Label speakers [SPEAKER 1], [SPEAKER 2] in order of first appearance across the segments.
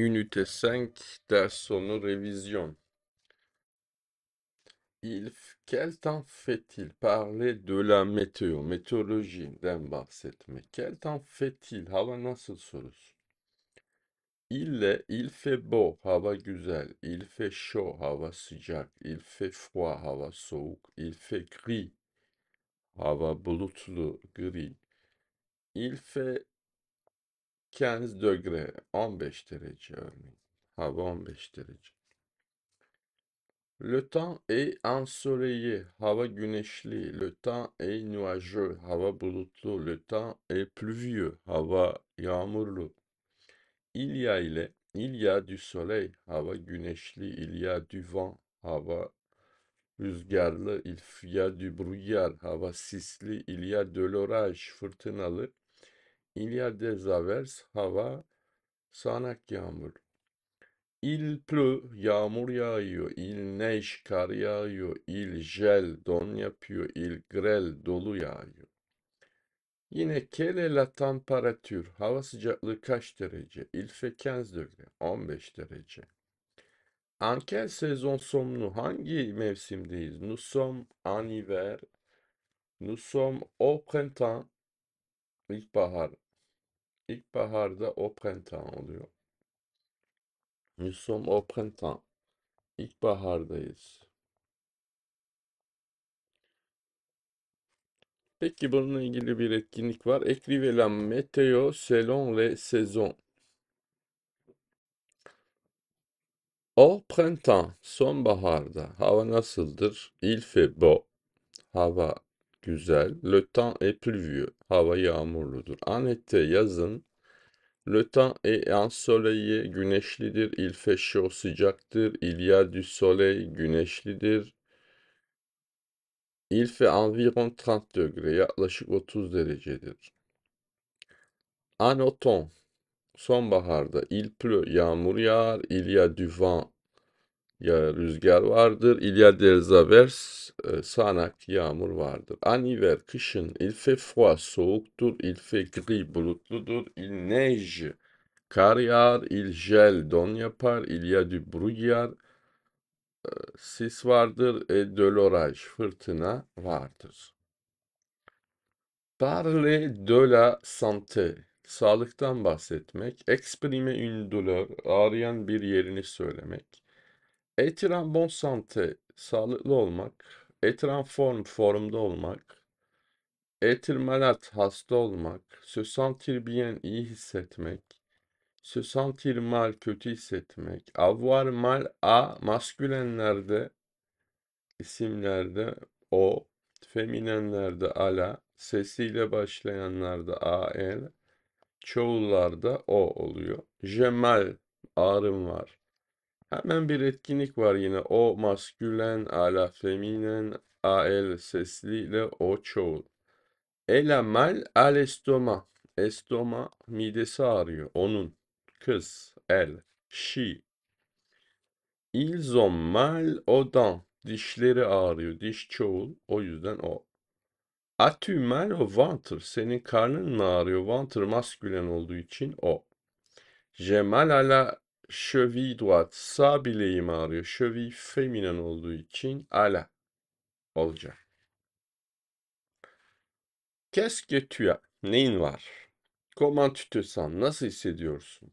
[SPEAKER 1] Unité 5 de révision. Il, quel temps fait-il parler de la météo, meteorolojiden mais Quel temps fait-il? Hava nasıl il fait beau, hava Il fait chaud, hava Il fait froid, hava soğuk. Il fait gris, hava bulutlu, gris Il fait Kendiniz dögre 15 derece örneğin. Hava 15 derece. Le temps est ensoleillé. Hava güneşli. Le temps est nuageux. Hava bulutlu. Le temps est pluvieux. Hava yağmurlu. Il y a ile il y a du soleil. Hava güneşli. Il y a du vent. Hava rüzgarlı. Il y a du brouillard. Hava sisli. Il y a de l'orage. Fırtınalı. Il des averses, hava, sağanak yağmur. Il plu yağmur yağıyor. Il neş, kar yağıyor. Il jel, don yapıyor. Il grel, dolu yağıyor. Yine kele la temperatür, hava sıcaklığı kaç derece? Il fekens 15 15 derece. Ankel sezon somnu hangi mevsimdeyiz? Nous sommes en hiver. Nous sommes au printemps. İlkbahar. İlkbaharda o printemps oluyor. Nous sommes au printemps. İlkbahardayız. Peki bununla ilgili bir etkinlik var. Écrivez la météo selon les saisons. O printemps, sonbaharda. Hava nasıldır? Il fait beau. Hava güzel. Le temps est pluvieux. Hava yağmurludur. Anette yazın. Le temps est ensoleillé. Güneşlidir. Il fait chaud. Sıcaktır. Il y a du soleil. Güneşlidir. Il fait environ 30 degré. Yaklaşık 30 derecedir. En automne. Sonbaharda il pleut. Yağmur yağar. Il y a du vent ya rüzgar vardır. İlya derzavers e, sanak yağmur vardır. Aniver kışın ilfe fua soğuktur. İlfe gri bulutludur. Il nej kar yağar. Il jel don yapar. İlya du bruyar e, sis vardır. E, döloraj fırtına vardır. Parle de la santé sağlıktan bahsetmek, exprime une douleur, ağrıyan bir yerini söylemek. Etran Monsanto sağlıklı olmak, Etran form formda olmak, Etir malat hasta olmak, se sentir bien iyi hissetmek, se sentir mal kötü hissetmek, Avoir mal a maskülenlerde isimlerde o, feminenlerde ala, sesiyle başlayanlarda el çoğullarda o oluyor. Jemal ağrım var. Hemen bir etkinlik var yine. O maskülen, ala feminen, a el sesliyle o çoğul. Ela mal al estoma. Estoma midesi ağrıyor. Onun. Kız. El. She. Ils ont mal aux dents. Dişleri ağrıyor. Diş çoğul. O yüzden o. Atü mal o ventre. Senin karnın mı ağrıyor? Ventre maskülen olduğu için o. Cemal ala Cheville droite. Sağ bileğim ağrıyor. Cheville feminen olduğu için ala olacak. Qu'est-ce que tu as? Neyin var? Comment tu te sens? Nasıl hissediyorsun?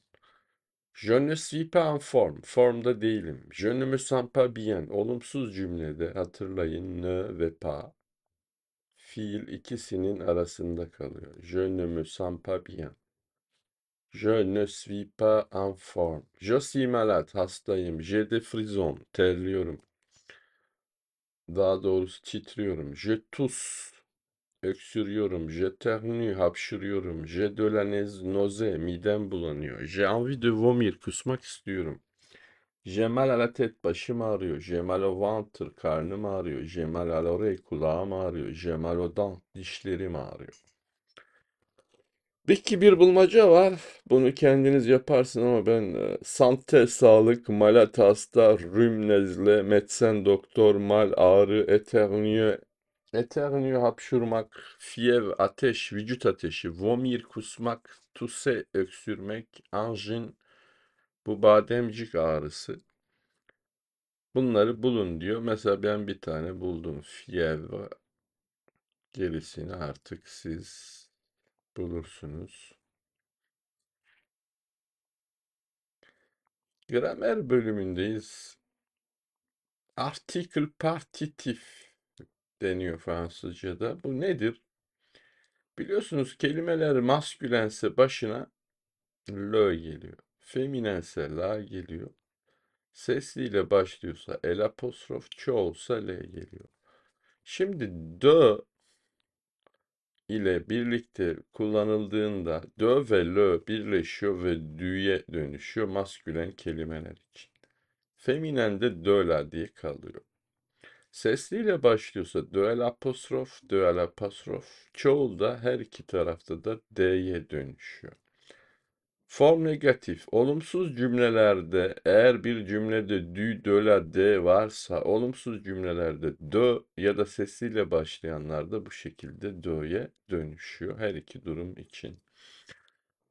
[SPEAKER 1] Je ne suis pas en forme. Formda değilim. Je ne me sens pas bien. Olumsuz cümlede hatırlayın ne ve pas. Fiil ikisinin arasında kalıyor. Je ne me sens pas bien. Je ne suis pas en forme. Je suis malade. Hastayım. J'ai des frissons Terliyorum. Daha doğrusu titriyorum. Je tous. Öksürüyorum. Je ternue. Hapşırıyorum. Je de la nausée. Midem bulanıyor. Je envie de vomir. Kusmak istiyorum. Je mal à la tête. Başım ağrıyor. Je mal au ventre. Karnım ağrıyor. Je mal à l'oreille. Kulağım ağrıyor. Je mal aux dents. Dişlerim ağrıyor. Peki bir bulmaca var. Bunu kendiniz yaparsın ama ben e, Sante Sağlık, Malat Hasta, Rümnezle, Metsen Doktor, Mal Ağrı, Eternüye, Eternüye hapşurmak, fiev ateş, vücut ateşi, vomir, kusmak, tuse, öksürmek, anjin, bu bademcik ağrısı. Bunları bulun diyor. Mesela ben bir tane buldum. Fiyer, gerisini artık siz bulursunuz. Gramer bölümündeyiz. Article partitif deniyor Fransızca'da. Bu nedir? Biliyorsunuz kelimeler maskülense başına lö geliyor. Feminense la geliyor. Sesliyle başlıyorsa el apostrof çoğulsa l geliyor. Şimdi dö ile birlikte kullanıldığında dö ve lö birleşiyor ve dü'ye dönüşüyor maskülen kelimeler için. Feminen de döla diye kalıyor. Sesliyle başlıyorsa döel apostrof, döel apostrof. Çoğul da her iki tarafta da d'ye dönüşüyor. Form negatif. Olumsuz cümlelerde eğer bir cümlede dü, döle de varsa olumsuz cümlelerde dö ya da sesiyle başlayanlar da bu şekilde dö'ye dönüşüyor her iki durum için.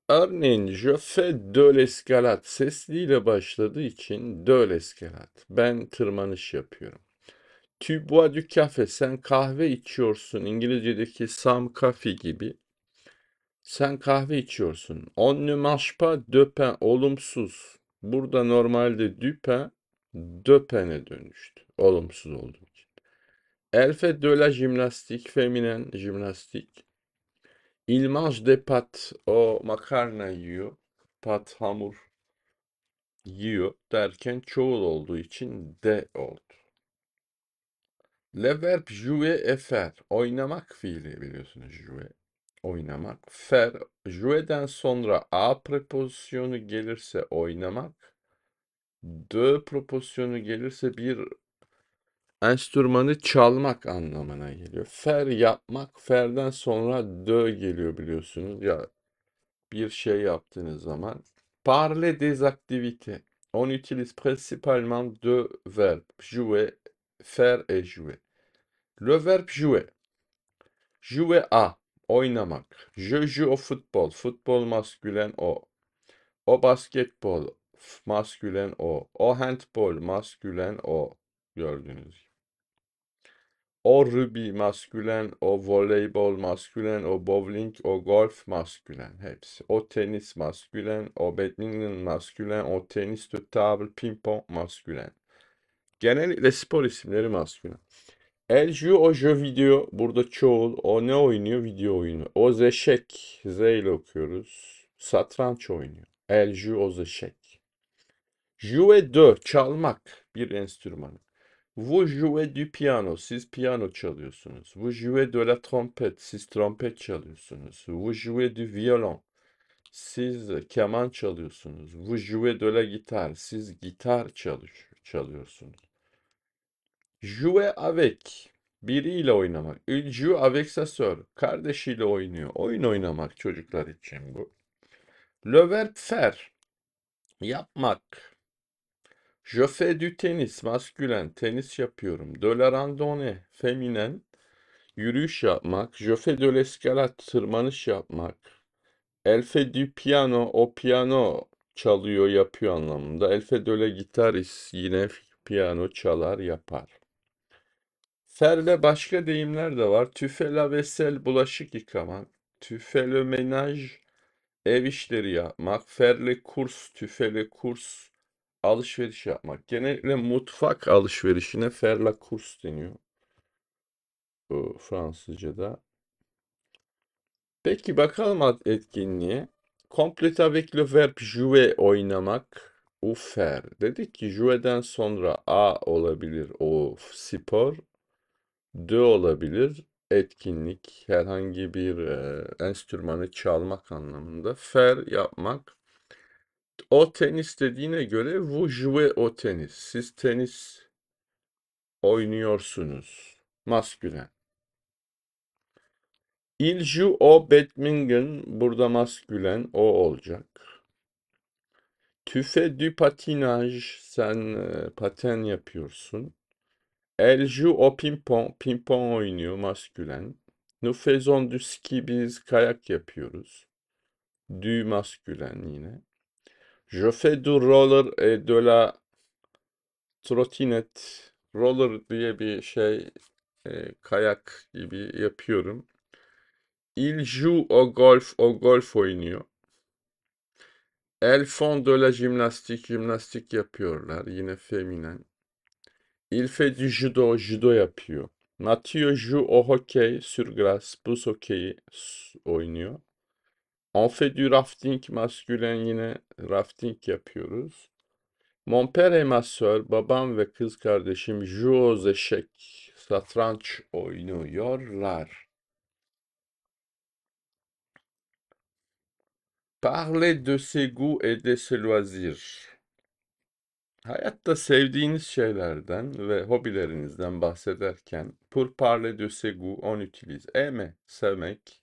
[SPEAKER 1] Örneğin je fais de l'escalade sesliyle başladığı için de l'escalade. Ben tırmanış yapıyorum. Tu bois du café sen kahve içiyorsun. İngilizce'deki sam coffee gibi. Sen kahve içiyorsun. On ne marche pas de Olumsuz. Burada normalde du döpene dönüştü. Olumsuz olduğu için. Elle fait de la jimnastik. Feminen jimnastik. Il mange de pat. O makarna yiyor. Pat hamur yiyor derken çoğul olduğu için de oldu. Le verb jouer et faire. Oynamak fiili biliyorsunuz jouer oynamak. Fer, joue'den sonra a preposisyonu gelirse oynamak. De preposisyonu gelirse bir enstrümanı çalmak anlamına geliyor. Fer yapmak, ferden sonra de geliyor biliyorsunuz. Ya bir şey yaptığınız zaman. Parler des activités. On utilise principalement deux verbes. Jouer, faire et jouer. Le verbe jouer. Jouer à oynamak. Je joue futbol. Futbol maskülen o. O basketbol maskülen o. O handbol maskülen o. Gördüğünüz gibi. O rugby maskülen, o voleybol maskülen, o bowling, o golf maskülen hepsi. O tenis maskülen, o badminton maskülen, o tenis de table, ping pong maskülen. Genellikle spor isimleri maskülen. El joue o jeu video. Burada çoğul. O ne oynuyor? Video oyunu. O zeşek. Z ile okuyoruz. Satranç oynuyor. El o zeşek. Jouer de. Çalmak. Bir enstrümanı. Vous jouez du piano. Siz piano çalıyorsunuz. Vous jouez de la trompette. Siz trompet çalıyorsunuz. Vous jouez du violon. Siz keman çalıyorsunuz. Vous jouez de la guitare. Siz gitar çalış çalıyorsunuz. Jouer avec. Biriyle oynamak. Il joue avec sa sœur. Kardeşiyle oynuyor. Oyun oynamak çocuklar için bu. Le verbe faire. Yapmak. Je fais du tenis. Maskülen. Tenis yapıyorum. De la randonnée. Feminen. Yürüyüş yapmak. Je fais de l'escalade. Tırmanış yapmak. Elle fait du piano. O piano çalıyor yapıyor anlamında. Elle fait de la guitaris. Yine piano çalar yapar. Ferle başka deyimler de var. Tüfela vesel bulaşık yıkamak. Tüfele menaj ev işleri yapmak. Ferle kurs, tüfele kurs alışveriş yapmak. Genellikle mutfak alışverişine ferla kurs deniyor. Bu Fransızca'da. Peki bakalım etkinliğe. Complete avec le verbe jouer oynamak. Ufer. Dedik ki jouer'den sonra a olabilir o spor de olabilir. Etkinlik, herhangi bir e, enstrümanı çalmak anlamında. Fer yapmak. O tenis dediğine göre vous jouez au tenis. Siz tenis oynuyorsunuz. Maskülen. Il joue au badminton. Burada maskülen o olacak. Tu fais du patinage. Sen e, paten yapıyorsun. Elle joue au ping-pong. Ping-pong oynuyor maskülen. Nous faisons du ski. Biz kayak yapıyoruz. Du maskülen yine. Je fais du roller et de la trottinette, Roller diye bir şey e, kayak gibi yapıyorum. Il joue au golf. O golf oynuyor. El font de la gymnastique, gymnastik yapıyorlar. Yine feminen. Il fait du judo, judo yapıyor. Mathieu joue au hockey sur glace, hockey au oynuyor. On fait du rafting masculin yine rafting yapıyoruz. Mon père et ma soeur, babam ve kız kardeşim joue aux échecs, satranç oynuyorlar. Parlez de ses goûts et de ses loisirs. Hayatta sevdiğiniz şeylerden ve hobilerinizden bahsederken pour parler de ses goûts on utilise aimer sevmek,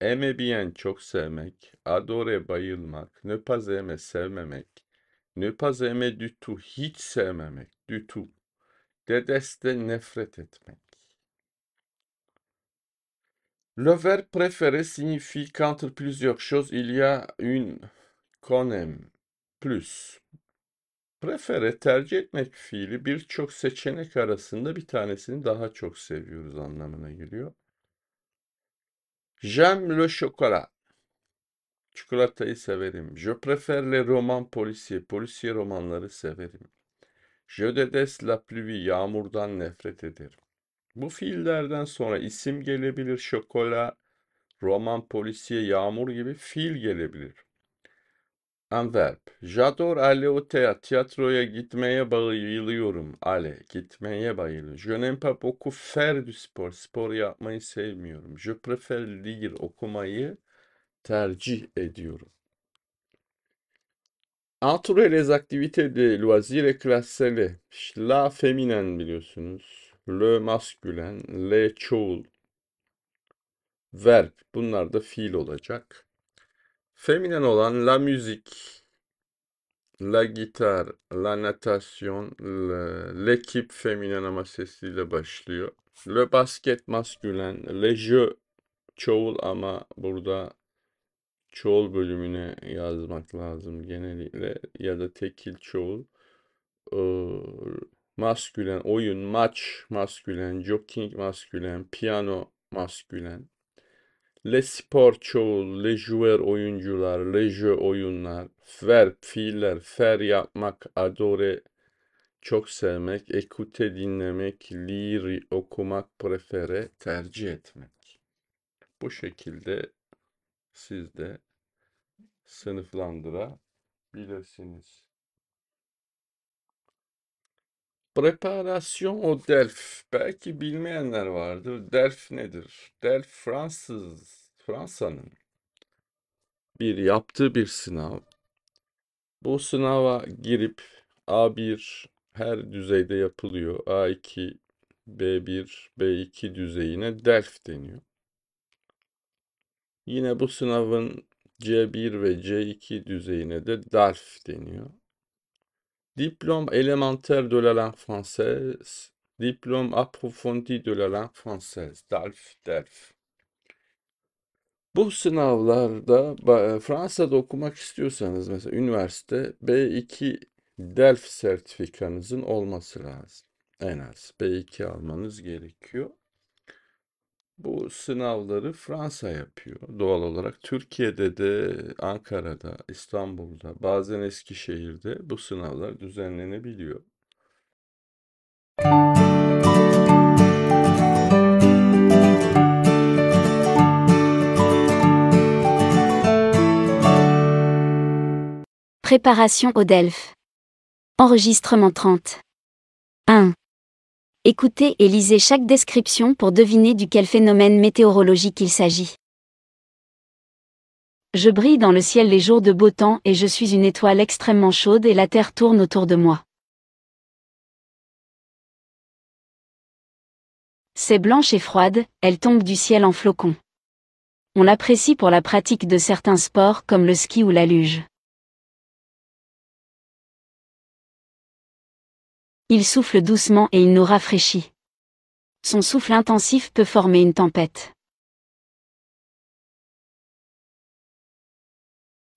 [SPEAKER 1] aimer bien çok sevmek, adore bayılmak, ne pas aimer sevmemek, ne pas aimer du tout hiç sevmemek, du tout, dedeste nefret etmek. Le verbe préférer signifie qu'entre plusieurs choses il y a une qu'on aime plus. Prefere tercih etmek fiili birçok seçenek arasında bir tanesini daha çok seviyoruz anlamına geliyor. J'aime le chocolat. Çikolatayı severim. Je préfère les romans policier. Polisiye romanları severim. Je déteste la pluie. Yağmurdan nefret ederim. Bu fiillerden sonra isim gelebilir. Şokola, roman, polisiye, yağmur gibi fiil gelebilir. Antwerp. J'adore aller au théâtre. Tiyatroya gitmeye bayılıyorum. Ale. Gitmeye bayılıyorum. Je n'aime pas beaucoup faire du sport. Spor yapmayı sevmiyorum. Je préfère lire. Okumayı tercih ediyorum. Entre les activités de loisirs classées, la feminen biliyorsunuz, le maskülen, le çoğul, verb bunlar da fiil olacak. Feminen olan la müzik, la gitar, la natasyon, l'équipe feminen ama sesiyle başlıyor. Le basket maskülen, le jeu çoğul ama burada çoğul bölümüne yazmak lazım genellikle ya da tekil çoğul. Ee, maskülen oyun, maç maskülen, jogging maskülen, piyano maskülen. Le spor çoğul, le joueur oyuncular, le jeu oyunlar, ver fiiller, fer yapmak, adore çok sevmek, ekute dinlemek, liri okumak, prefere tercih etmek. Bu şekilde siz de sınıflandırabilirsiniz. Preparation o Delf. Belki bilmeyenler vardır. Delf nedir? Delf Fransız, Fransa'nın bir yaptığı bir sınav. Bu sınava girip A1 her düzeyde yapılıyor. A2, B1, B2 düzeyine Delf deniyor. Yine bu sınavın C1 ve C2 düzeyine de DALF deniyor. Diplôme élémentaire de la langue française. Diplôme approfondi de la langue française. DALF, DELF. Bu sınavlarda e, Fransa'da okumak istiyorsanız mesela üniversite B2 DELF sertifikanızın olması lazım. En az B2 almanız gerekiyor bu sınavları Fransa yapıyor doğal olarak. Türkiye'de de, Ankara'da, İstanbul'da, bazen Eskişehir'de bu sınavlar düzenlenebiliyor.
[SPEAKER 2] Préparation au DELF. Enregistrement 30. 1. Écoutez et lisez chaque description pour deviner du quel phénomène météorologique il s'agit. Je brille dans le ciel les jours de beau temps et je suis une étoile extrêmement chaude et la Terre tourne autour de moi. C'est blanche et froide, elle tombe du ciel en flocons. On l'apprécie pour la pratique de certains sports comme le ski ou la luge. Il souffle doucement et il nous rafraîchit. Son souffle intensif peut former une tempête.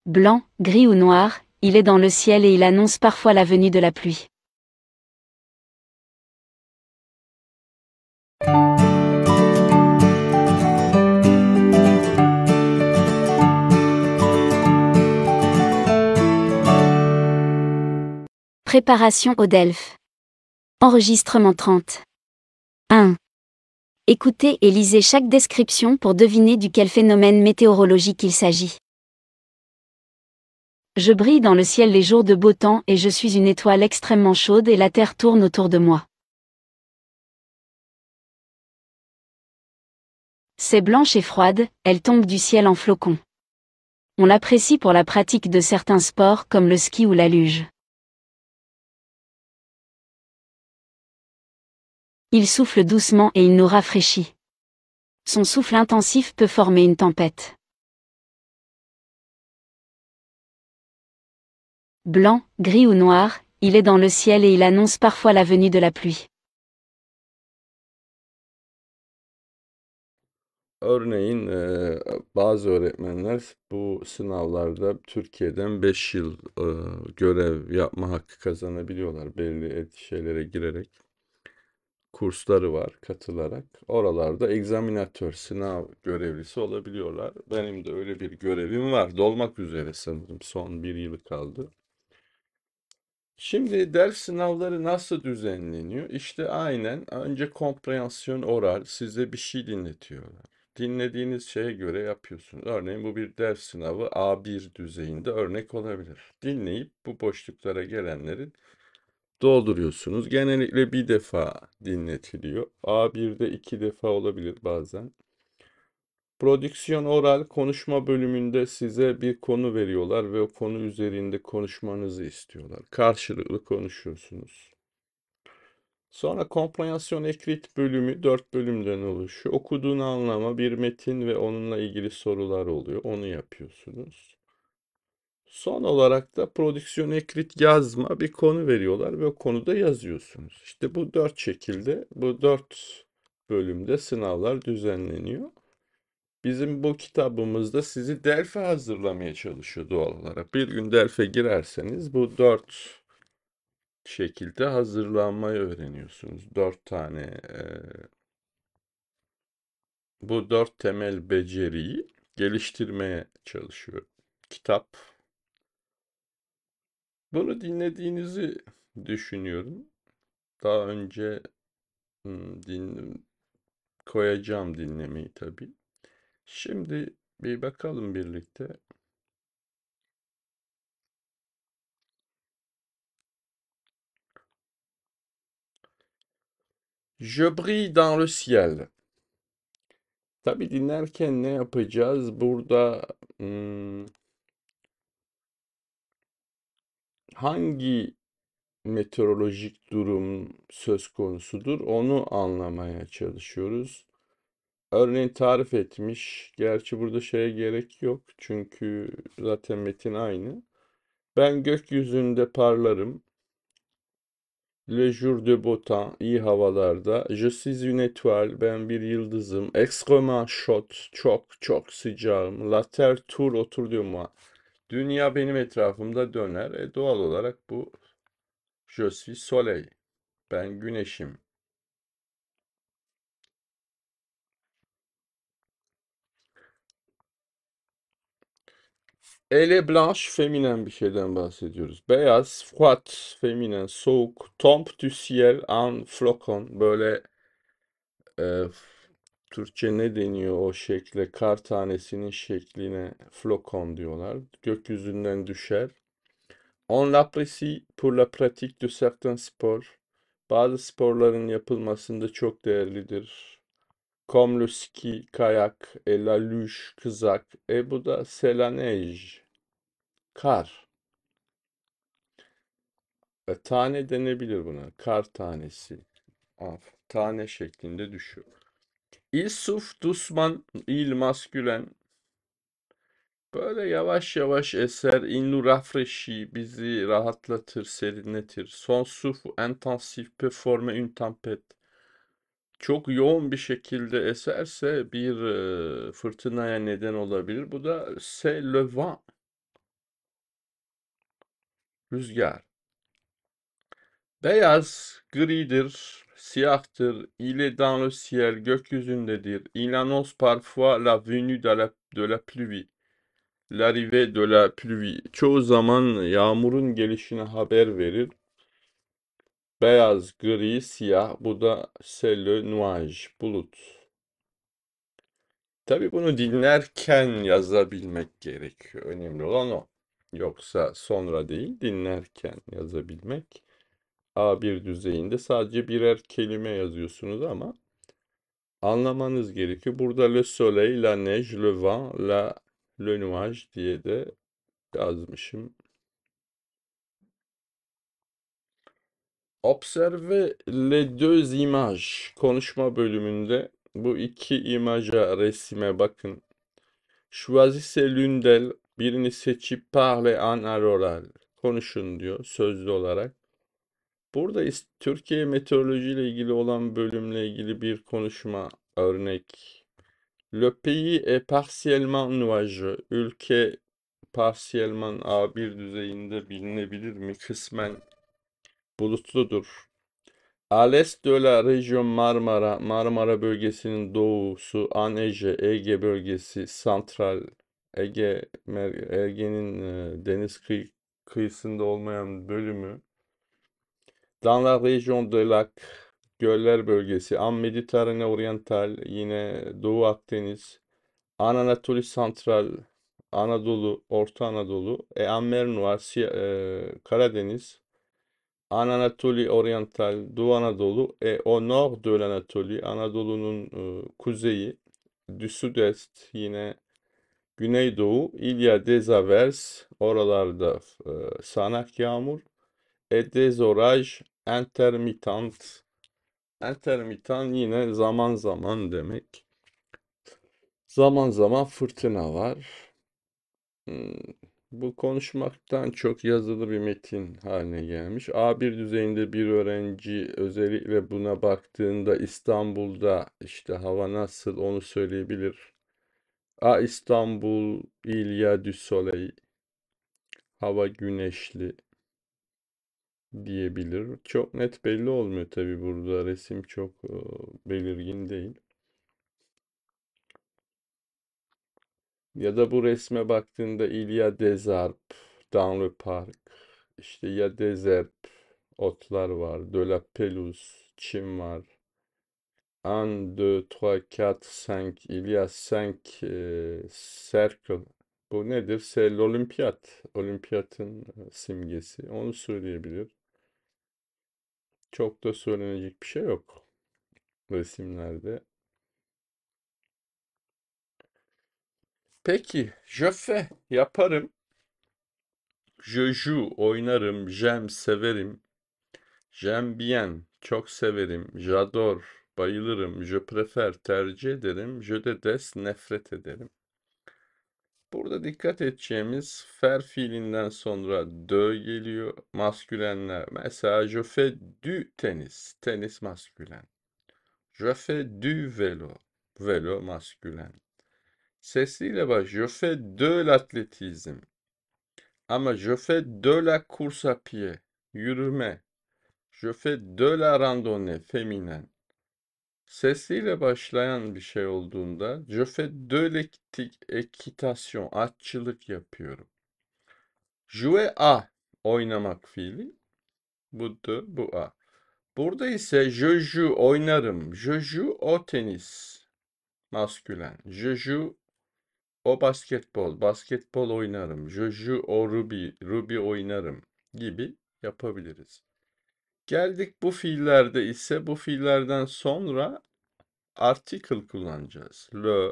[SPEAKER 2] Blanc, gris ou noir, il est dans le ciel et il annonce parfois la venue de la pluie. Préparation au Delphes. Enregistrement 30. 1. Écoutez et lisez chaque description pour deviner du quel phénomène météorologique il s'agit. Je brille dans le ciel les jours de beau temps et je suis une étoile extrêmement chaude et la Terre tourne autour de moi. C'est blanche et froide, elle tombe du ciel en flocons. On l'apprécie pour la pratique de certains sports comme le ski ou la luge. Il souffle doucement et il nous rafraîchit. Son souffle intensif peut former une tempête. Blanc, gris ou noir, il est dans le ciel et il annonce parfois la venue de la pluie.
[SPEAKER 1] kursları var katılarak. Oralarda egzaminatör, sınav görevlisi olabiliyorlar. Benim de öyle bir görevim var. Dolmak üzere sanırım son bir yılı kaldı. Şimdi ders sınavları nasıl düzenleniyor? İşte aynen önce kompreyansiyon oral size bir şey dinletiyorlar. Dinlediğiniz şeye göre yapıyorsunuz. Örneğin bu bir ders sınavı A1 düzeyinde örnek olabilir. Dinleyip bu boşluklara gelenlerin dolduruyorsunuz. Genellikle bir defa dinletiliyor. A1'de iki defa olabilir bazen. Prodüksiyon oral konuşma bölümünde size bir konu veriyorlar ve o konu üzerinde konuşmanızı istiyorlar. Karşılıklı konuşuyorsunuz. Sonra kompanyasyon ekrit bölümü 4 bölümden oluşuyor. Okuduğunu anlama bir metin ve onunla ilgili sorular oluyor. Onu yapıyorsunuz. Son olarak da prodüksiyon ekrit yazma bir konu veriyorlar ve o konuda yazıyorsunuz. İşte bu dört şekilde, bu dört bölümde sınavlar düzenleniyor. Bizim bu kitabımızda sizi DELF'e hazırlamaya çalışıyor doğal olarak. Bir gün DELF'e girerseniz bu dört şekilde hazırlanmayı öğreniyorsunuz. Dört tane e, bu dört temel beceriyi geliştirmeye çalışıyor kitap. Bunu dinlediğinizi düşünüyorum. Daha önce din koyacağım dinlemeyi tabii. Şimdi bir bakalım birlikte. Je brille dans le ciel. Tabi dinlerken ne yapacağız? Burada hmm, hangi meteorolojik durum söz konusudur onu anlamaya çalışıyoruz. Örneğin tarif etmiş. Gerçi burada şeye gerek yok. Çünkü zaten metin aynı. Ben gökyüzünde parlarım. Le jour de beau temps, iyi havalarda. Je suis une étoile, ben bir yıldızım. Extrêmement chaud, çok çok sıcağım. La terre tour otur diyor mu? Dünya benim etrafımda döner. E doğal olarak bu Je suis soleil. Ben güneşim. Ele blanche feminen bir şeyden bahsediyoruz. Beyaz, froid, feminen, soğuk, tombe du ciel en flocon böyle e, Türkçe ne deniyor o şekle? Kar tanesinin şekline flocon diyorlar. Gökyüzünden düşer. On l'apprécie pour la pratique de certains sports. Bazı sporların yapılmasında çok değerlidir. Comme le ski, kayak, et la luge, kızak. E bu da selanej. Kar. E, tane denebilir buna. Kar tanesi. Of, tane şeklinde düşüyor. Yusuf il maskülen böyle yavaş yavaş eser inlu rafreşi bizi rahatlatır, serinletir. Son suf entansif performe une Çok yoğun bir şekilde eserse bir e, fırtınaya neden olabilir. Bu da c'est le vent. Rüzgar. Beyaz gridir siyahtır, il est dans le ciel, gökyüzündedir. Il annonce parfois la venue de la, de la pluie. L'arrivée de la pluie. Çoğu zaman yağmurun gelişine haber verir. Beyaz, gri, siyah. Bu da c'est le nuage, bulut. Tabi bunu dinlerken yazabilmek gerekiyor. Önemli olan o. Yoksa sonra değil, dinlerken yazabilmek. A1 düzeyinde sadece birer kelime yazıyorsunuz ama anlamanız gerekiyor. Burada le soleil, la neige, le vent, la le nuage diye de yazmışım. Observe les deux images konuşma bölümünde bu iki imaja resime bakın. Choisissez l'une d'elles, birini seçip parle en oral konuşun diyor sözlü olarak. Burada Türkiye meteoroloji ile ilgili olan bölümle ilgili bir konuşma örnek. Le pays est partiellement nuageux. Ülke parsiyelman A1 düzeyinde bilinebilir mi? Kısmen bulutludur. À l'est de la région Marmara, Marmara bölgesinin doğusu, Anege, Ege bölgesi, santral, Ege, Ege'nin e, deniz kıy kıyısında olmayan bölümü, Dans la région de Lac, Göller Bölgesi, Am Mediterrane Oriental, yine Doğu Akdeniz, Anadolu Central Anadolu, Orta Anadolu, e, Ammer Noir, e, Karadeniz, Anadolu Oriental, Doğu Anadolu, e, au nord de l'Anatolie, Anadolu'nun e, kuzeyi, du sud-est yine Güneydoğu, İlya des Avers, oralarda e, sanak yağmur, edezoraj, intermitant. Intermitan yine zaman zaman demek. Zaman zaman fırtına var. Hmm, bu konuşmaktan çok yazılı bir metin haline gelmiş. A1 düzeyinde bir öğrenci özellikle buna baktığında İstanbul'da işte hava nasıl onu söyleyebilir. A İstanbul, İlya du Soleil, hava güneşli diyebilir. Çok net belli olmuyor tabii burada resim çok belirgin değil. Ya da bu resme baktığında İlya Dezarp, Danlı Park, işte ya Dezerp, otlar var, De La Pelouse, çim var. 1, 2, 3, 4, 5, İlya 5 e, circle. Bu nedir? Sel olimpiyat. Olimpiyatın simgesi. Onu söyleyebilir. Çok da söylenecek bir şey yok resimlerde. Peki, jöfe yaparım. Je oynarım. jem severim. J'aime bien, çok severim. jador bayılırım. Je préfère, tercih ederim. Je déteste, nefret ederim. Burada dikkat edeceğimiz fer fiilinden sonra dö geliyor. Maskülenler. Mesela je fais du tenis. Tenis maskülen. Je fais du vélo. Velo maskülen. Sesliyle bak. Je fais de l'athlétisme. Ama je fais de la course à pied. Yürüme. Je fais de la randonnée. Feminen. Sesiyle başlayan bir şey olduğunda je fais de l'équitation, atçılık yapıyorum. Jouer a, oynamak fiili. Bu de, bu a. Burada ise je joue, oynarım. Je joue au tenis. Maskülen. Je joue o basketbol, basketbol oynarım. Je joue au ruby, ruby oynarım gibi yapabiliriz. Geldik bu fiillerde ise bu fiillerden sonra article kullanacağız. Le,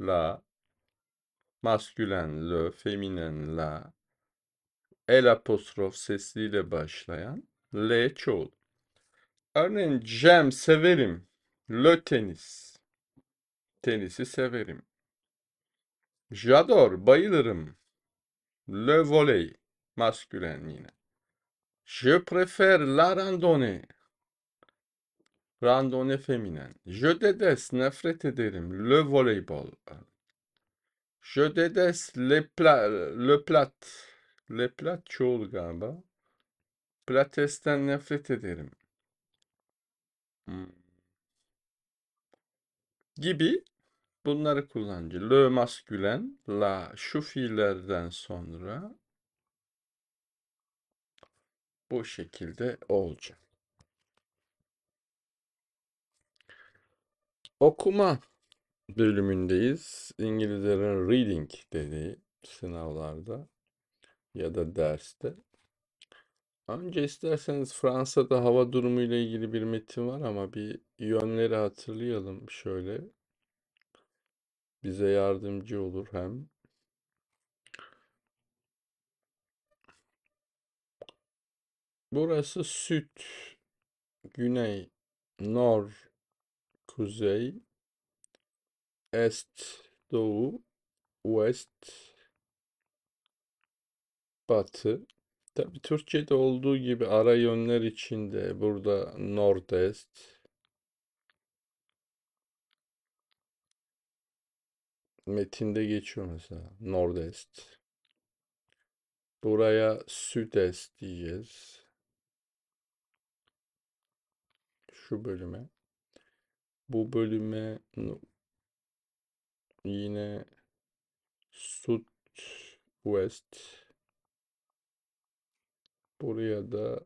[SPEAKER 1] la, maskülen le, feminen la, el apostrof sesliyle başlayan le çoğul. Örneğin Cem severim. Le tenis. Tenisi severim. Jador bayılırım. Le voley. Maskülen yine. Je préfère la randonnée. Randonnée feminen. Je déteste nefret ederim. Le voleybol. Je déteste le plat. Le plat. Le plat çoğul galiba. Pilates'ten nefret ederim. Hmm. Gibi bunları kullanıcı. Le maskülen, la şu fiillerden sonra bu şekilde olacak. Okuma bölümündeyiz. İngilizlerin reading dediği sınavlarda ya da derste. Önce isterseniz Fransa'da hava durumu ile ilgili bir metin var ama bir yönleri hatırlayalım şöyle. Bize yardımcı olur hem. Burası süt, güney, nor, kuzey, est, doğu, west, batı. Tabi Türkçe'de olduğu gibi ara yönler içinde burada nordest, metinde geçiyor mesela nordest. Buraya südest diyeceğiz. şu bölüme. Bu bölüme yine Südwest buraya da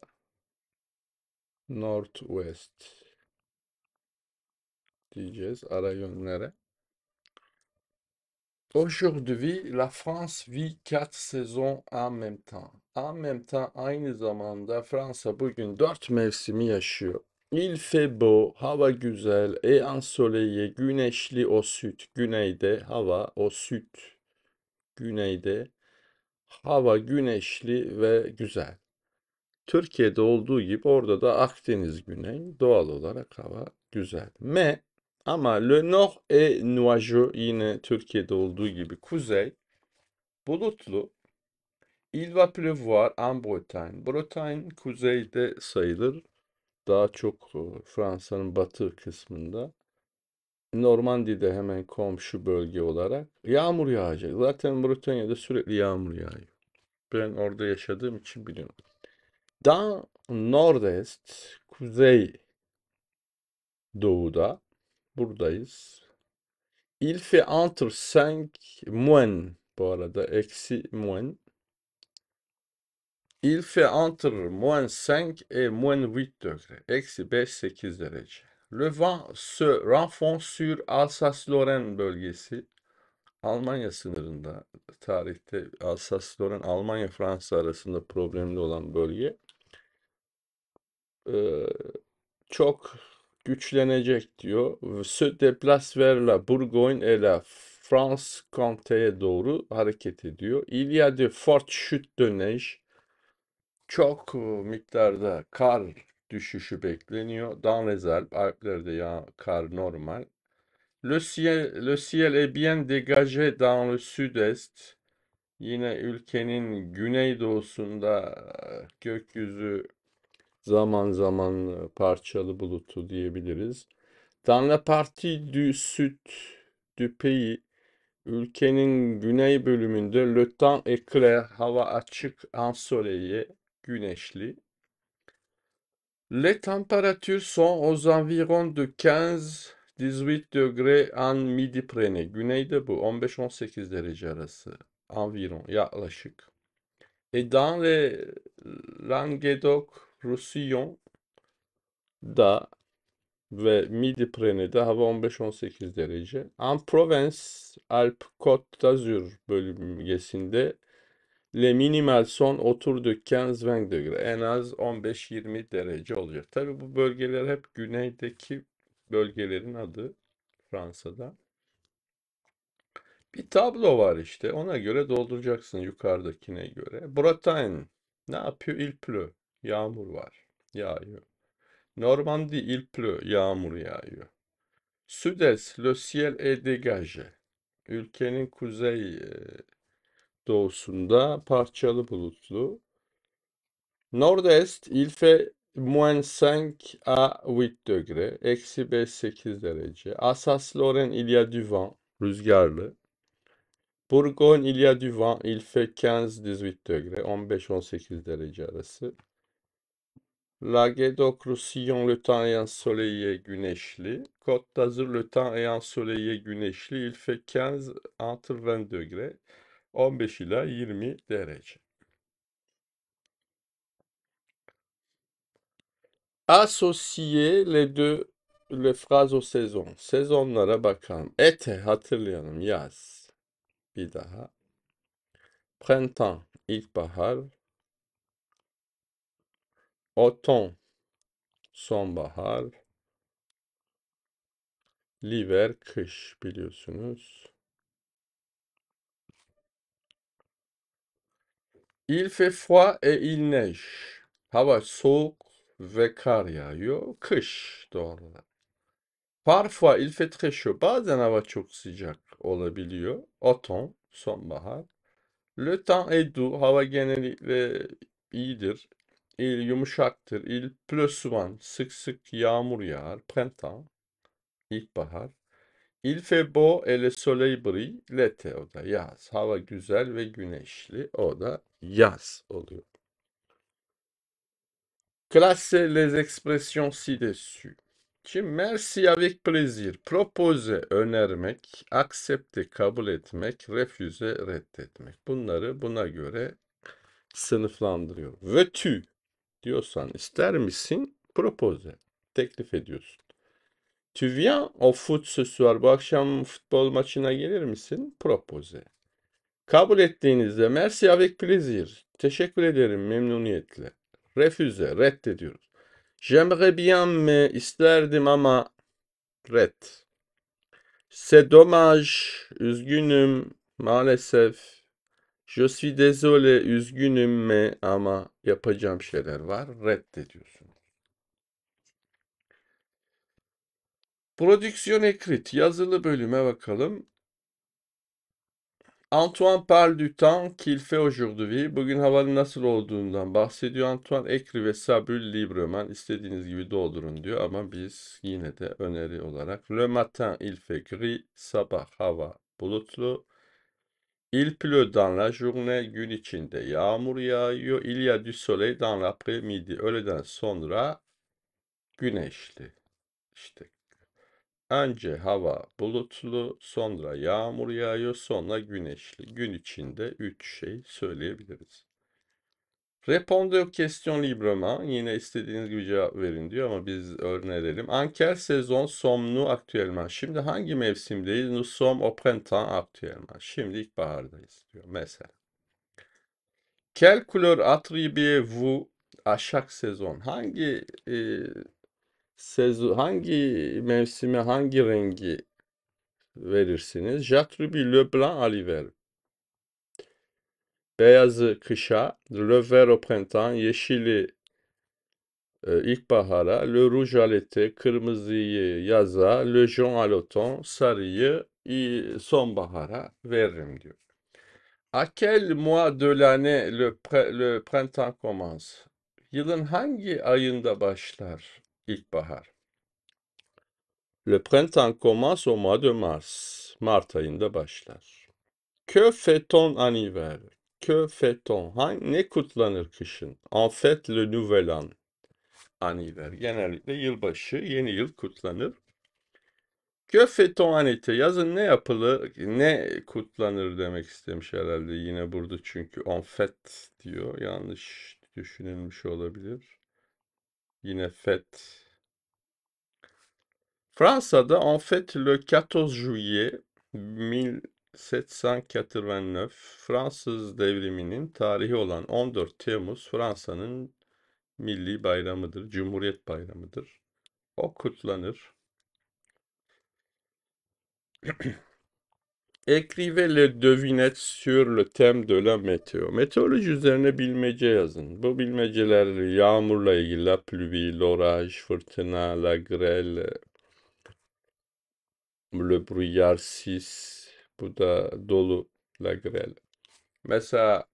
[SPEAKER 1] Northwest diyeceğiz ara yönlere. Aujourd'hui, la France vit quatre saisons en même temps. En même temps aynı zamanda Fransa bugün dört mevsimi yaşıyor. Il fait beau, hava güzel, et ensoleillé, güneşli au sud, güneyde, hava au sud, güneyde, hava güneşli ve güzel. Türkiye'de olduğu gibi orada da Akdeniz güney, doğal olarak hava güzel. Me ama le nord et nuageux yine Türkiye'de olduğu gibi kuzey, bulutlu, Il va pleuvoir en Bretagne. Bretagne kuzeyde sayılır daha çok Fransa'nın batı kısmında. Normandiya'da hemen komşu bölge olarak yağmur yağacak. Zaten Britanya'da sürekli yağmur yağıyor. Ben orada yaşadığım için biliyorum. Daha nordest, kuzey doğuda buradayız. Ilfe entre 5 muen bu arada eksi muen Il fait entre moins 5 et moins 8 degrés. Eksi 5-8 derece. Le vent se renfonce sur Alsace-Lorraine bölgesi. Almanya sınırında tarihte Alsace-Lorraine, Almanya-Fransa arasında problemli olan bölge. Ee, çok güçlenecek diyor. Se déplace vers la Bourgogne et la France Comté'ye doğru hareket ediyor. Il y a de fortes chutes de neige çok miktarda kar düşüşü bekleniyor. Dans les Alplerde ya kar normal. Le ciel, le ciel est bien dégagé dans le sud-est. Yine ülkenin güneydoğusunda gökyüzü zaman zaman parçalı bulutu diyebiliriz. Dans la partie du sud du pays ülkenin güney bölümünde le temps est clair, hava açık, ensoleillé güneşli. Les températures sont aux environs de 15-18 degrés en midi-prene. Güneyde bu 15-18 derece arası. Environ yaklaşık. Et dans le Languedoc-Roussillon da ve Midi-Prene'de hava 15-18 derece. En Provence Alp Côte d'Azur bölgesinde Le minimal son oturdu Kenzvengdögre en az 15-20 derece olacak. Tabi bu bölgeler hep güneydeki bölgelerin adı Fransa'da. Bir tablo var işte ona göre dolduracaksın yukarıdakine göre. Bretagne ne yapıyor? Il pleu. Yağmur var. Yağıyor. Normandi il pleu. Yağmur yağıyor. Sudes le ciel est dégagé. Ülkenin kuzey e, doğusunda parçalı bulutlu. Nordest ilfe moins 5 à 8 degré, eksi 5-8 derece. Assas-Lorraine il y a du vent, rüzgarlı. Bourgogne il y a du vent, il fait 15-18 degré, 15-18 derece arası. La Guédoc-Roussillon le temps est ensoleillé, güneşli. Côte d'Azur le temps est ensoleillé, güneşli. Il fait 15 entre 20 degrés. 15 ila 20 derece. Associer les deux les phrases aux saisons. Sezonlara bakalım. Ete hatırlayalım. Yaz. Bir daha. Printemps, ilkbahar. Automn, sonbahar. L'hiver, kış biliyorsunuz. Il fait froid et il neige. Hava soğuk ve kar yağıyor. Kış doğru. Parfois il fait très chaud. Bazen hava çok sıcak olabiliyor. Oton, sonbahar. Le temps est doux. Hava genellikle iyidir. Il yumuşaktır. Il pleut souvent. Sık sık yağmur yağar. Printemps, ilkbahar. Il fait beau et le soleil brille. L'été o da yaz. Hava güzel ve güneşli. O da yaz oluyor. Classez les expressions ci-dessus. Şimdi merci avec plaisir. Propose önermek, accepte kabul etmek, Refuse reddetmek. Bunları buna göre sınıflandırıyor. Veux-tu diyorsan ister misin? Propose. Teklif ediyorsun. Tu o foot ce soir? Bu akşam futbol maçına gelir misin? Propoze. Kabul ettiğinizde merci avec plaisir. Teşekkür ederim memnuniyetle. Refüze, reddediyoruz. J'aimerais bien mi? isterdim ama red. C'est dommage, üzgünüm, maalesef. Je suis désolé, üzgünüm mi ama yapacağım şeyler var. Reddediyorsun. Prodüksiyon ekrit yazılı bölüme bakalım. Antoine parle du temps qu'il fait aujourd'hui. Bugün havanın nasıl olduğundan bahsediyor. Antoine Ekri ve Sabül Libreman istediğiniz gibi doldurun diyor ama biz yine de öneri olarak Le matin il fait gris, sabah hava bulutlu. Il pleut dans la journée, gün içinde yağmur yağıyor. Il y a du soleil dans l'après-midi, öğleden sonra güneşli. İşte Önce hava bulutlu, sonra yağmur yağıyor, sonra güneşli. Gün içinde üç şey söyleyebiliriz. Répondez aux questions librement. Yine istediğiniz gibi cevap verin diyor ama biz öğrenelim. En quelle saison sommes-nous Şimdi hangi mevsimdeyiz? Nous sommes au printemps actuellement. Şimdi ilkbahardayız diyor mesela. Quelle couleur attribuez-vous à chaque saison? Hangi e, sezu hangi mevsime hangi rengi verirsiniz? Jatrubi Le Blanc à l'hiver. Beyazı kışa, Le Vert au printemps, yeşili e, ilkbahara, Le Rouge à l'été, kırmızıyı yaza, Le Jaune à l'automne, sarıyı sonbahara veririm diyor. A quel mois de l'année le, le printemps commence? Yılın hangi ayında başlar? ilkbahar. Le printemps commence au mois de mars. Mart ayında başlar. Que fait-on en hiver? Que fait-on? Ne kutlanır kışın? En fait le nouvel an. En hiver. Genellikle yılbaşı, yeni yıl kutlanır. Que fait-on en été? Yazın ne yapılır, ne kutlanır demek istemiş herhalde yine burada çünkü en fait diyor. Yanlış düşünülmüş olabilir. Yine FET. Fransa'da en fait le 14 juillet 1789 Fransız devriminin tarihi olan 14 Temmuz Fransa'nın milli bayramıdır, Cumhuriyet bayramıdır. O kutlanır. Écrivez les devinettes sur le thème de la météo. Meteoroloji üzerine bilmece yazın. Bu bilmeceler yağmurla ilgili, la pluie, l'orage, fırtına, la grêle, le brouillard sis. Bu da dolu, la grêle. Mesela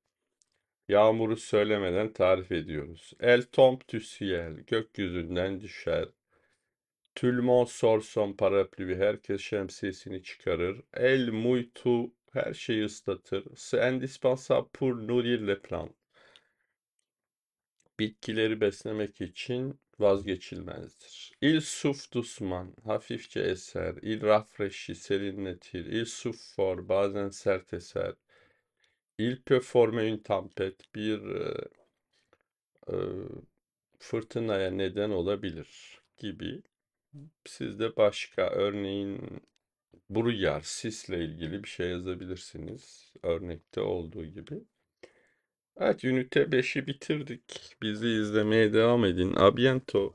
[SPEAKER 1] yağmuru söylemeden tarif ediyoruz. El tombe du ciel, gökyüzünden düşer. Tülmon Sorson parapluvi herkes şemsiyesini çıkarır. El muytu her şeyi ıslatır. C'est indispensable pour nourrir le plan. Bitkileri beslemek için vazgeçilmezdir. Il suf dusman hafifçe eser. Il rafreşi serinletir. Il suf suffor bazen sert eser. Il peut former une bir e, e, fırtınaya neden olabilir gibi Sizde başka örneğin Bruyar sisle ilgili bir şey yazabilirsiniz. Örnekte olduğu gibi. Evet ünite 5'i bitirdik. Bizi izlemeye devam edin. Abiento.